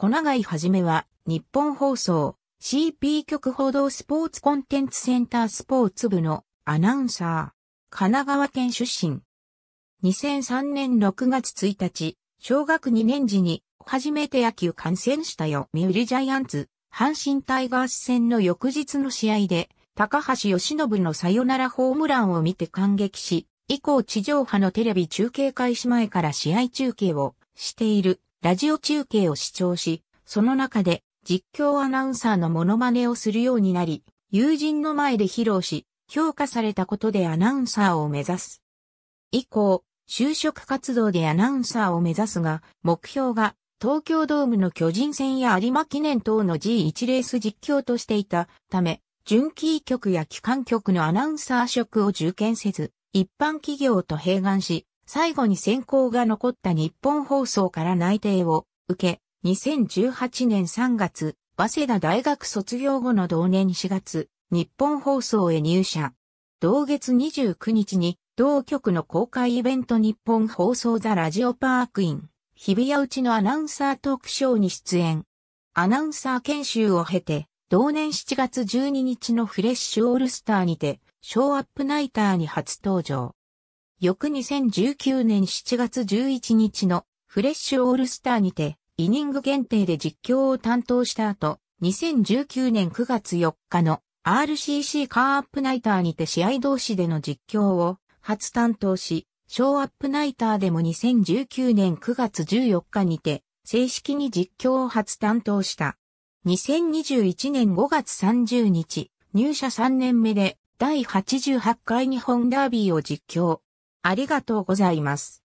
小永井はじめは、日本放送、CP 局報道スポーツコンテンツセンタースポーツ部のアナウンサー、神奈川県出身。2003年6月1日、小学2年時に初めて野球観戦したよ、ミュ売ジャイアンツ、阪神タイガース戦の翌日の試合で、高橋義信のサヨナラホームランを見て感激し、以降地上波のテレビ中継開始前から試合中継をしているラジオ中継を視聴し、その中で実況アナウンサーのモノマネをするようになり、友人の前で披露し、評価されたことでアナウンサーを目指す。以降、就職活動でアナウンサーを目指すが、目標が東京ドームの巨人戦や有馬記念等の G1 レース実況としていたため、準キー局や機関局のアナウンサー職を受験せず、一般企業と併願し、最後に選考が残った日本放送から内定を受け、2018年3月、早稲田大学卒業後の同年4月、日本放送へ入社。同月29日に、同局の公開イベント日本放送ザラジオパークイン、日比谷内のアナウンサートークショーに出演。アナウンサー研修を経て、同年7月12日のフレッシュオールスターにて、ショーアップナイターに初登場。翌2019年7月11日のフレッシュオールスターにて、イニング限定で実況を担当した後、2019年9月4日の RCC カーアップナイターにて試合同士での実況を初担当し、ショーアップナイターでも2019年9月14日にて正式に実況を初担当した。2021年5月30日、入社3年目で第88回日本ダービーを実況。ありがとうございます。